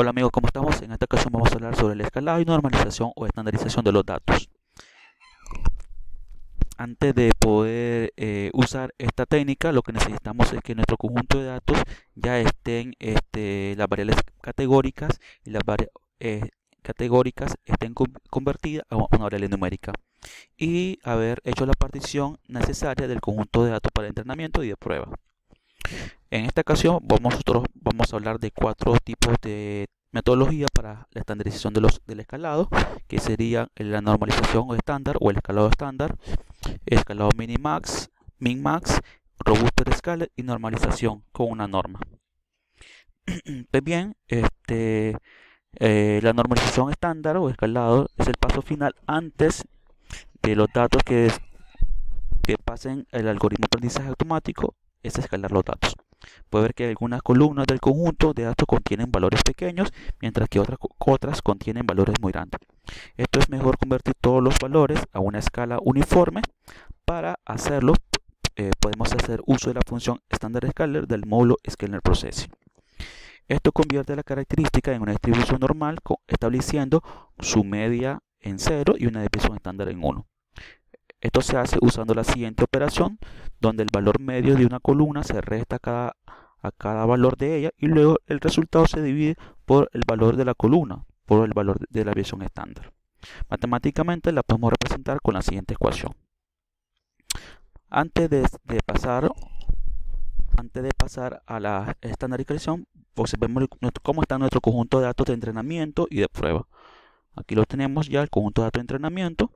Hola amigos, ¿cómo estamos? En esta ocasión vamos a hablar sobre el escalado y normalización o estandarización de los datos. Antes de poder eh, usar esta técnica, lo que necesitamos es que nuestro conjunto de datos ya estén este, las variables categóricas y las variables eh, categóricas estén convertidas a una variable numérica y haber hecho la partición necesaria del conjunto de datos para entrenamiento y de prueba. En esta ocasión vamos, nosotros vamos a hablar de cuatro tipos de metodología para la estandarización de los, del escalado, que serían la normalización o estándar o el escalado estándar, escalado minimax, minmax, robusto escala y normalización con una norma. Pues bien, este, eh, la normalización estándar o escalado es el paso final antes de los datos que, que pasen el algoritmo de aprendizaje automático, es escalar los datos. Puede ver que algunas columnas del conjunto de datos contienen valores pequeños, mientras que otras, otras contienen valores muy grandes. Esto es mejor convertir todos los valores a una escala uniforme. Para hacerlo, eh, podemos hacer uso de la función Standard Scaler del módulo Scaler Processing. Esto convierte la característica en una distribución normal, estableciendo su media en 0 y una división estándar en 1. Esto se hace usando la siguiente operación, donde el valor medio de una columna se resta cada a cada valor de ella y luego el resultado se divide por el valor de la columna, por el valor de la visión estándar. Matemáticamente la podemos representar con la siguiente ecuación. Antes de, pasar, antes de pasar a la estandarización, observemos cómo está nuestro conjunto de datos de entrenamiento y de prueba. Aquí lo tenemos ya, el conjunto de datos de entrenamiento.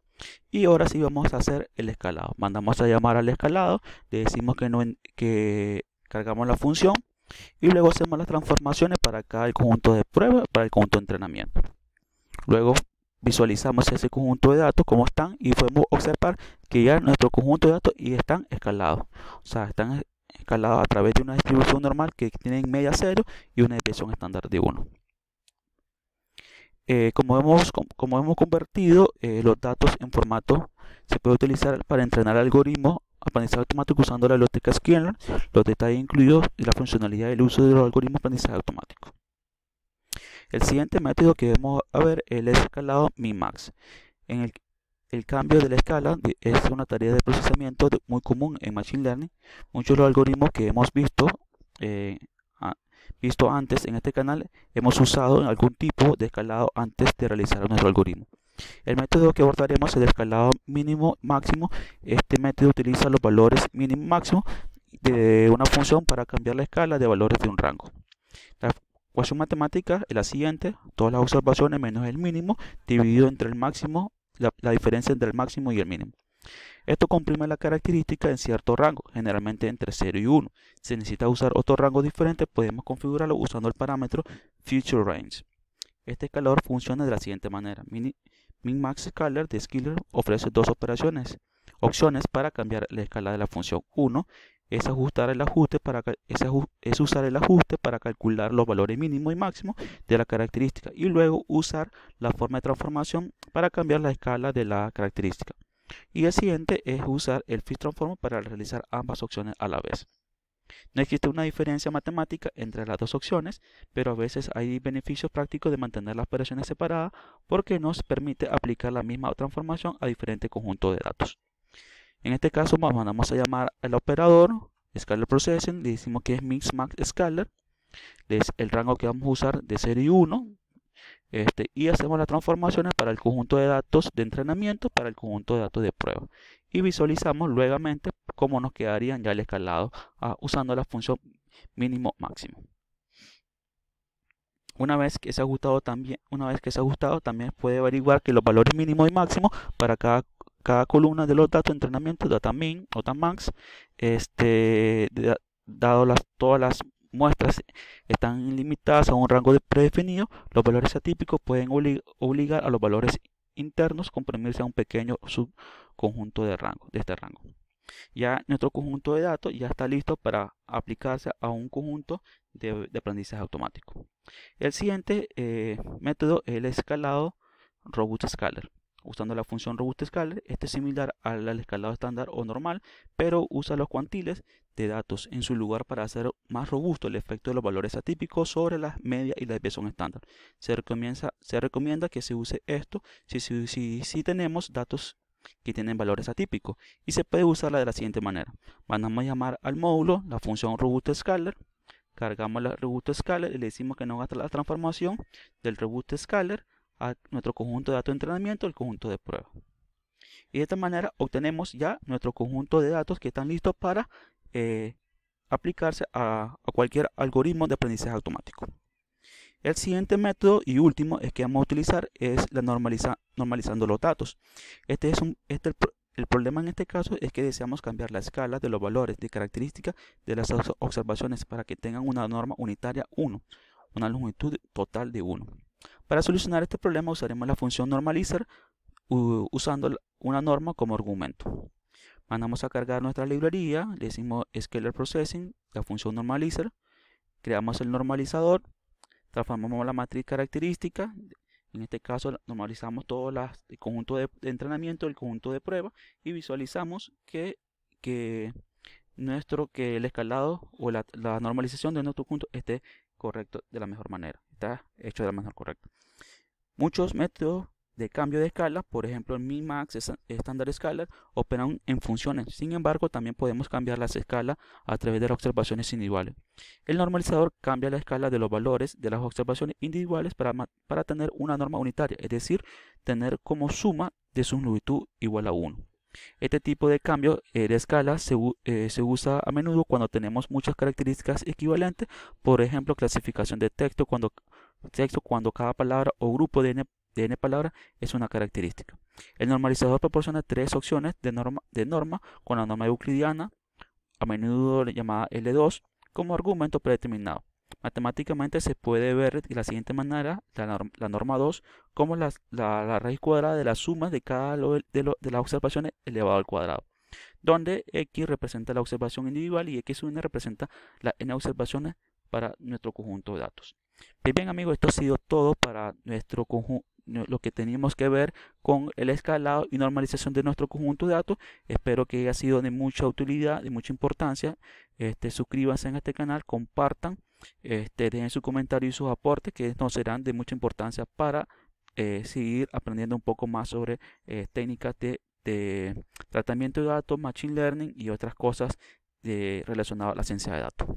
Y ahora sí vamos a hacer el escalado. Mandamos a llamar al escalado, le decimos que, no, que cargamos la función y luego hacemos las transformaciones para cada conjunto de pruebas, para el conjunto de entrenamiento. Luego visualizamos ese conjunto de datos como están y podemos observar que ya nuestro conjunto de datos y están escalados. O sea, están escalados a través de una distribución normal que tienen media 0 y una desviación estándar de 1. Eh, como, hemos, como hemos convertido eh, los datos en formato, se puede utilizar para entrenar algoritmos aprendizaje automático usando la biblioteca Skinner, los detalles incluidos y la funcionalidad del uso de los algoritmos de aprendizaje automático. El siguiente método que a ver es el escalado MIMAX. En el, cambio de la escala es una tarea de procesamiento muy común en Machine Learning. Muchos de los algoritmos que hemos visto eh, visto antes en este canal, hemos usado algún tipo de escalado antes de realizar nuestro algoritmo. El método que abordaremos es el escalado mínimo-máximo. Este método utiliza los valores mínimo-máximo de una función para cambiar la escala de valores de un rango. La ecuación matemática es la siguiente, todas las observaciones menos el mínimo dividido entre el máximo, la, diferencia entre el máximo y el mínimo. Esto comprime la característica en cierto rango, generalmente entre 0 y 1. Si necesita usar otro rango diferente, podemos configurarlo usando el parámetro future range. Este escalador funciona de la siguiente manera. MinMaxScaler de Skiller ofrece dos operaciones, opciones para cambiar la escala de la función. Uno es, ajustar el ajuste para, usar el ajuste para calcular los valores mínimo y máximo de la característica y luego usar la forma de transformación para cambiar la escala de la característica. Y el siguiente es usar el fit transform para realizar ambas opciones a la vez. No existe una diferencia matemática entre las dos opciones, pero a veces hay beneficios prácticos de mantener las operaciones separadas porque nos permite aplicar la misma transformación a diferentes conjuntos de datos. En este caso vamos a llamar al operador Scalar Processing, le decimos que es Mix Max Scalar, es el rango que vamos a usar de 0 y 1, este, y hacemos las transformaciones para el conjunto de datos de entrenamiento, para el conjunto de datos de prueba. Y visualizamos luego cómo nos quedarían ya el escalado ah, usando la función mínimo-máximo. Una vez que se ha ajustado también, una vez que se ha ajustado, también puede averiguar que los valores mínimo y máximo para cada columna de los datos de entrenamiento, data min o data max, este, dado las, todas las muestras están limitadas a un rango predefinido, los valores atípicos pueden obligar a los valores internos comprimirse a un pequeño subconjunto de, rango, de este rango. Ya nuestro conjunto de datos ya está listo para aplicarse a un conjunto de, aprendizaje automático. El siguiente eh, método es el escalado Robust Scaler. Usando la función scaler, este es similar al, escalado estándar o normal, pero usa los cuantiles de datos en su lugar para hacer más robusto el efecto de los valores atípicos sobre las medias y la desviación estándar. Se, recomienda, que se use esto si, tenemos datos que tienen valores atípicos y se puede usarla de la siguiente manera. Vamos a llamar al módulo la función scaler. cargamos la scaler y le decimos que nos gasta la transformación del scaler a nuestro conjunto de datos de entrenamiento, el conjunto de prueba. Y de esta manera obtenemos ya nuestro conjunto de datos que están listos para eh, aplicarse a, cualquier algoritmo de aprendizaje automático. El siguiente método y último es que vamos a utilizar es la normaliza, normalizando los datos. Este es un, este, el, el problema en este caso es que deseamos cambiar la escala de los valores de características de las observaciones para que tengan una norma unitaria 1, una longitud total de 1. Para solucionar este problema usaremos la función normalizer usando una norma como argumento. Mandamos a cargar nuestra librería, le decimos scalar processing, la función normalizer, creamos el normalizador, transformamos la matriz característica, en este caso normalizamos todo el conjunto de, entrenamiento, el conjunto de prueba y visualizamos que, nuestro, que el escalado o la, la normalización de nuestro conjunto esté correcto de la mejor manera. Está hecho de la manera correcta. Muchos métodos de cambio de escala, por ejemplo el MIMAX estándar escala operan en funciones. Sin embargo, también podemos cambiar las escalas a través de las observaciones individuales. El normalizador cambia la escala de los valores de las observaciones individuales para, para tener una norma unitaria, es decir, tener como suma de su longitud igual a 1. Este tipo de cambio eh, de escala eh, se, usa a menudo cuando tenemos muchas características equivalentes, por ejemplo clasificación de texto cuando, texto cuando cada palabra o grupo de n, palabras es una característica. El normalizador proporciona tres opciones de norma, de norma con la norma euclidiana, a menudo llamada L2, como argumento predeterminado. Matemáticamente se puede ver de la siguiente manera la, norma 2 como la, raíz cuadrada de la suma de cada de, las observaciones elevado al cuadrado, donde x representa la observación individual y x n representa la n observaciones para nuestro conjunto de datos. Pues bien, bien amigos, esto ha sido todo para nuestro conjunto lo que teníamos que ver con el escalado y normalización de nuestro conjunto de datos. Espero que haya sido de mucha utilidad, de mucha importancia. Este, suscríbanse en este canal, compartan. Este, dejen su comentario y sus aportes que nos serán de mucha importancia para eh, seguir aprendiendo un poco más sobre eh, técnicas de, tratamiento de datos, machine learning y otras cosas eh, relacionadas a la ciencia de datos.